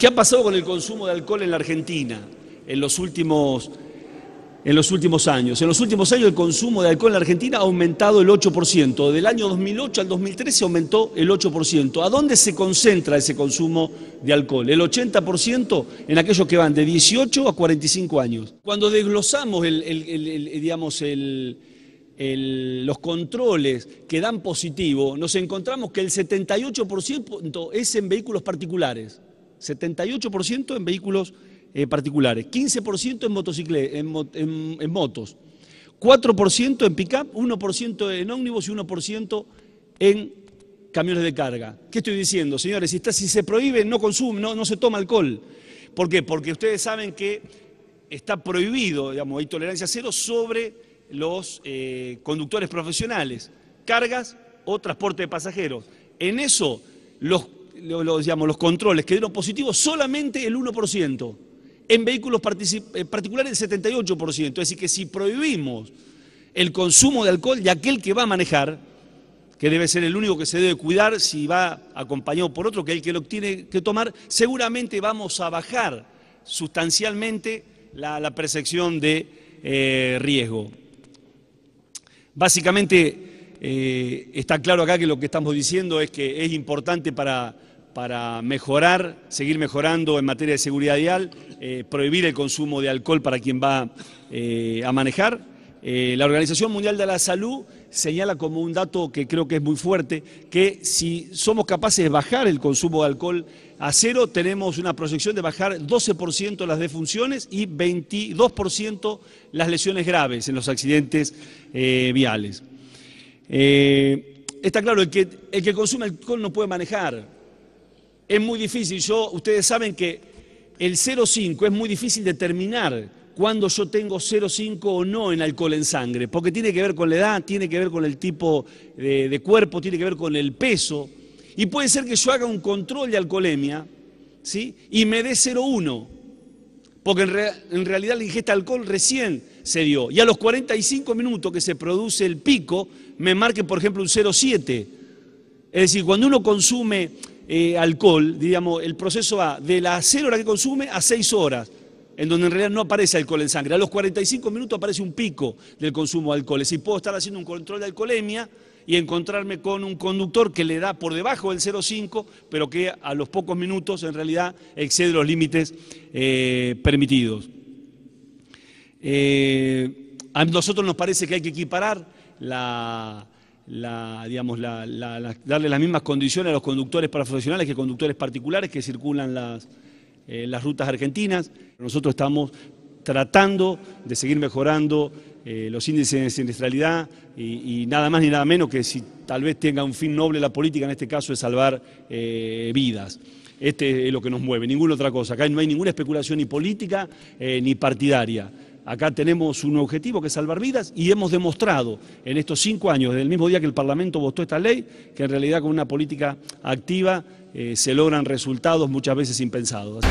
¿Qué ha pasado con el consumo de alcohol en la Argentina en los últimos, en los últimos años? En los últimos años el consumo de alcohol en la Argentina ha aumentado el 8%. Del año 2008 al 2013 aumentó el 8%. ¿A dónde se concentra ese consumo de alcohol? El 80% en aquellos que van de 18 a 45 años. Cuando desglosamos eh, los controles que dan positivo, nos encontramos que el 78% es en vehículos particulares. 78% en vehículos eh, particulares, 15% en, motocicletas, en, motos, 4% en pick-up, 1% en ómnibus y 1% en camiones de carga. ¿Qué estoy diciendo, señores? Si, se prohíbe, no consume, no, se toma alcohol. ¿Por qué? Porque ustedes saben que está prohibido, digamos, hay tolerancia cero sobre los eh, conductores profesionales, cargas o transporte de pasajeros. En eso, los los, los controles que dieron positivo, solamente el 1%. En vehículos eh, particulares el 78%. Es decir, que si prohibimos el consumo de alcohol de aquel que va a manejar, que debe ser el único que se debe cuidar si va acompañado por otro, que el que lo tiene que tomar, seguramente vamos a bajar sustancialmente la, percepción de eh, riesgo. Básicamente eh, está claro acá que lo que estamos diciendo es que es importante para para mejorar, seguir mejorando en materia de seguridad vial, eh, prohibir el consumo de alcohol para quien va eh, a manejar. Eh, la Organización Mundial de la Salud señala como un dato que creo que es muy fuerte, que si somos capaces de bajar el consumo de alcohol a cero, tenemos una proyección de bajar 12% las defunciones y 22% las lesiones graves en los accidentes viales. está claro, que, el que consume alcohol no puede manejar, es muy difícil, yo, ustedes saben que el 0,5 es muy difícil determinar cuando yo tengo 0,5 o no en alcohol en sangre, porque tiene que ver con la edad, tiene que ver con el tipo de, cuerpo, tiene que ver con el peso, y puede ser que yo haga un control de alcoholemia, ¿sí? Y me dé 0,1, porque en, en, realidad la ingesta de alcohol recién se dio, y a los 45 minutos que se produce el pico, me marque, por ejemplo, un 0,7. Es decir, cuando uno consume eh, alcohol, digamos, el proceso va de la 0 horas que consume a 6 horas, en donde en realidad no aparece alcohol en sangre. A los 45 minutos aparece un pico del consumo de alcohol. Es puedo estar haciendo un control de alcoholemia y encontrarme con un conductor que le da por debajo del 0,5, pero que a los pocos minutos en realidad excede los límites eh, permitidos. Eh, a nosotros nos parece que hay que equiparar la, digamos, darle las mismas condiciones a los conductores profesionales que conductores particulares que circulan las, eh, rutas argentinas. Nosotros estamos tratando de seguir mejorando eh, los índices de siniestralidad y, nada más ni nada menos que si tal vez tenga un fin noble la política, en este caso es salvar eh, vidas. Este es lo que nos mueve, ninguna otra cosa. Acá no hay ninguna especulación ni política ni partidaria. Acá tenemos un objetivo que es salvar vidas y hemos demostrado en estos cinco años, desde el mismo día que el Parlamento votó esta ley, que en realidad con una política activa eh, se logran resultados muchas veces impensados.